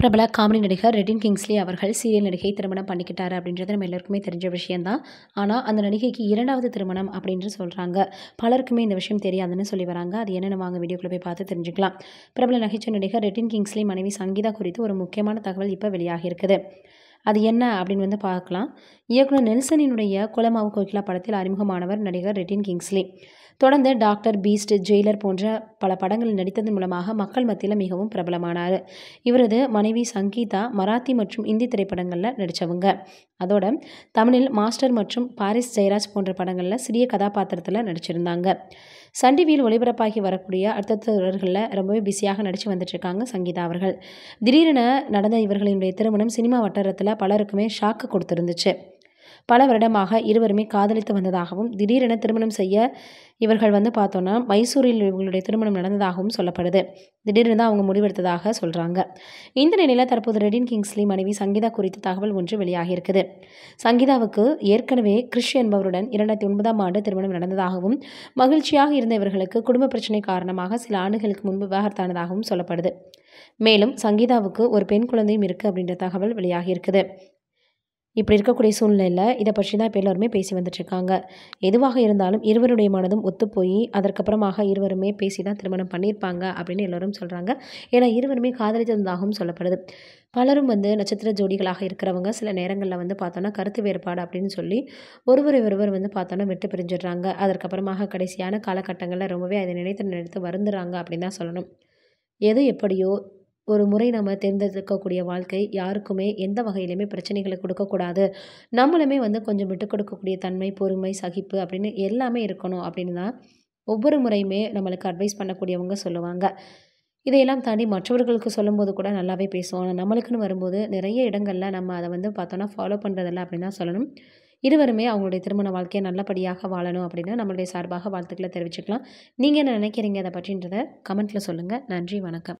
பிரபல காமெடி நடிகர் ரெட்டின் கிங்ஸ்லி அவர்கள் சீரியல் நடிகை திருமணம் பண்ணிக்கிட்டார் அப்படின்றது நம்ம எல்லாருக்குமே தெரிஞ்ச விஷயந்தான் ஆனால் அந்த நடிகைக்கு இரண்டாவது திருமணம் அப்படின்ட்டு சொல்கிறாங்க பலருக்குமே இந்த விஷயம் தெரியாதுன்னு சொல்லி வராங்க அது என்னென்ன வாங்க வீடியோக்குள்ளே போய் பார்த்து தெரிஞ்சுக்கலாம் பிரபல நகைச்சுவை நடிகர் ரெட்டின் கிங்ஸ்லி மனைவி சங்கீதா குறித்து ஒரு முக்கியமான தகவல் இப்போ வெளியாகியிருக்குது இருக்குது அது என்ன அப்படின்னு வந்து பார்க்கலாம் இயக்குனர் நெல்சனினுடைய குலமாவு கோகிலா படத்தில் அறிமுகமானவர் நடிகர் ரெட்டின் கிங்ஸ்லி தொடர்ந்து டாக்டர் பீஸ்ட் ஜெயிலர் போன்ற பல படங்களில் நடித்ததன் மூலமாக மக்கள் மத்தியில் மிகவும் பிரபலமானார் இவரது மனைவி சங்கீதா மராத்தி மற்றும் இந்தி திரைப்படங்களில் நடித்தவங்க அதோட தமிழில் மாஸ்டர் மற்றும் பாரிஸ் ஜெயராஜ் போன்ற படங்களில் சிறிய கதாபாத்திரத்தில் நடிச்சிருந்தாங்க சன் டிவியில் ஒளிபரப்பாகி வரக்கூடிய அடுத்தடுத்த தொடர்களில் ரொம்பவே பிஸியாக நடித்து வந்துட்டுருக்காங்க சங்கீதா அவர்கள் திடீரென நடந்த இவர்களினுடைய திருமணம் சினிமா வட்டாரத்தில் பலருக்குமே ஷாக்கு கொடுத்துருந்துச்சு பல வருடமாக இருவருமே காதலித்து வந்ததாகவும் திடீரென திருமணம் செய்ய இவர்கள் வந்து பார்த்தோன்னா மைசூரில் இவங்களுடைய திருமணம் நடந்ததாகவும் சொல்லப்படுது திடீரென அவங்க முடிவெடுத்ததாக சொல்கிறாங்க இந்த நிலையில் தற்போது ரெடின் கிங்ஸ்லி மனைவி சங்கீதா குறித்து தகவல் ஒன்று வெளியாகியிருக்குது சங்கீதாவுக்கு ஏற்கனவே கிறிஷ் என்பவருடன் இரண்டாயிரத்தி ஒன்பதாம் ஆண்டு திருமணம் நடந்ததாகவும் மகிழ்ச்சியாக இருந்த இவர்களுக்கு குடும்ப பிரச்சனை காரணமாக சில ஆண்டுகளுக்கு முன்பு விவாகரத்தானதாகவும் சொல்லப்படுது மேலும் சங்கீதாவுக்கு ஒரு பெண் குழந்தையும் இருக்குது அப்படின்ற தகவல் வெளியாகியிருக்குது இப்படி இருக்கக்கூடிய சூழ்நிலையில் இதை பற்றி தான் இப்போ எல்லோருமே பேசி வந்துட்டுருக்காங்க எதுவாக இருந்தாலும் இருவருடைய மனதும் ஒத்துப்போய் அதற்கப்புறமாக இருவருமே பேசி தான் திருமணம் பண்ணியிருப்பாங்க அப்படின்னு எல்லோரும் சொல்கிறாங்க ஏன்னா இருவருமே காதலித்ததாகவும் சொல்லப்படுது பலரும் வந்து நட்சத்திர ஜோடிகளாக இருக்கிறவங்க சில நேரங்களில் வந்து பார்த்தோன்னா கருத்து வேறுபாடு அப்படின்னு சொல்லி ஒருவரை ஒருவர் வந்து பார்த்தோன்னா விட்டு பிரிஞ்சிடுறாங்க அதற்கப்புறமாக கடைசியான காலகட்டங்களில் ரொம்பவே அதை நினைத்து நினைத்து வருந்துறாங்க அப்படின்னு தான் சொல்லணும் எது எப்படியோ ஒரு முறை நம்ம தேர்ந்தெடுக்கக்கூடிய வாழ்க்கை யாருக்குமே எந்த வகையிலுமே பிரச்சனைகளை கொடுக்கக்கூடாது நம்மளுமே வந்து கொஞ்சம் விட்டு கொடுக்கக்கூடிய தன்மை பொறுமை சகிப்பு அப்படின்னு எல்லாமே இருக்கணும் அப்படின்னு தான் ஒவ்வொரு முறையுமே நம்மளுக்கு அட்வைஸ் பண்ணக்கூடியவங்க சொல்லுவாங்க இதையெல்லாம் தாண்டி மற்றவர்களுக்கு சொல்லும்போது கூட நல்லாவே பேசுவோம் ஆனால் நம்மளுக்குன்னு வரும்போது நிறைய இடங்களில் நம்ம அதை வந்து பார்த்தோன்னா ஃபாலோ பண்ணுறதில்ல அப்படின்னு தான் சொல்லணும் இருவருமே அவங்களுடைய திருமண வாழ்க்கையை நல்லபடியாக வாழணும் அப்படின்னு நம்மளுடைய சார்பாக வாழ்த்துக்களை தெரிவிச்சுக்கலாம் நீங்கள் என்ன நினைக்கிறீங்க அதை பற்றின்றத கமெண்ட்டில் சொல்லுங்கள் நன்றி வணக்கம்